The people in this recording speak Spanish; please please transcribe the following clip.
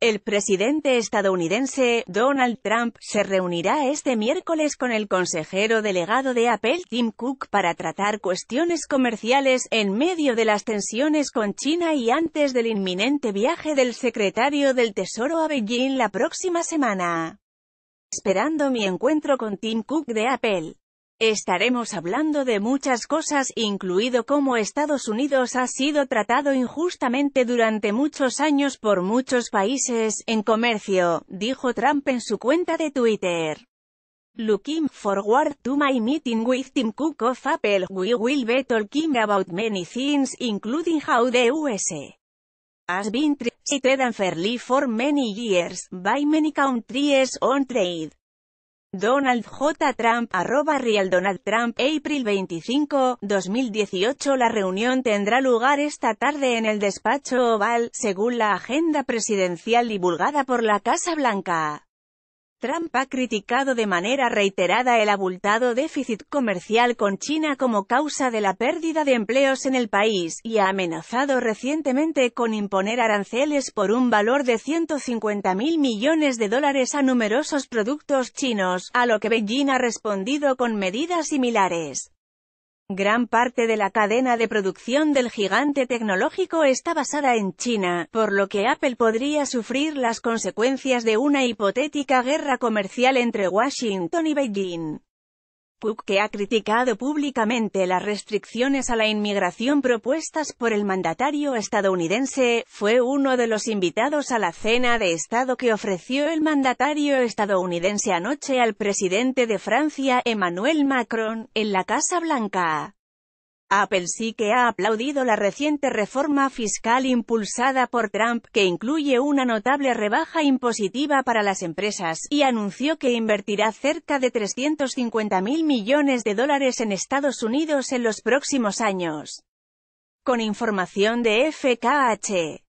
El presidente estadounidense Donald Trump se reunirá este miércoles con el consejero delegado de Apple Tim Cook para tratar cuestiones comerciales en medio de las tensiones con China y antes del inminente viaje del secretario del Tesoro a Beijing la próxima semana. Esperando mi encuentro con Tim Cook de Apple. Estaremos hablando de muchas cosas, incluido cómo Estados Unidos ha sido tratado injustamente durante muchos años por muchos países, en comercio, dijo Trump en su cuenta de Twitter. Looking forward to my meeting with Tim Cook of Apple, we will be talking about many things, including how the U.S. has been treated unfairly for many years, by many countries on trade. Donald J. Trump, arroba Real Donald Trump, April 25, 2018 La reunión tendrá lugar esta tarde en el despacho oval, según la agenda presidencial divulgada por la Casa Blanca. Trump ha criticado de manera reiterada el abultado déficit comercial con China como causa de la pérdida de empleos en el país, y ha amenazado recientemente con imponer aranceles por un valor de 150 mil millones de dólares a numerosos productos chinos, a lo que Beijing ha respondido con medidas similares. Gran parte de la cadena de producción del gigante tecnológico está basada en China, por lo que Apple podría sufrir las consecuencias de una hipotética guerra comercial entre Washington y Beijing. PUC que ha criticado públicamente las restricciones a la inmigración propuestas por el mandatario estadounidense, fue uno de los invitados a la cena de Estado que ofreció el mandatario estadounidense anoche al presidente de Francia, Emmanuel Macron, en la Casa Blanca. Apple sí que ha aplaudido la reciente reforma fiscal impulsada por Trump, que incluye una notable rebaja impositiva para las empresas, y anunció que invertirá cerca de 350 mil millones de dólares en Estados Unidos en los próximos años. Con información de FKH.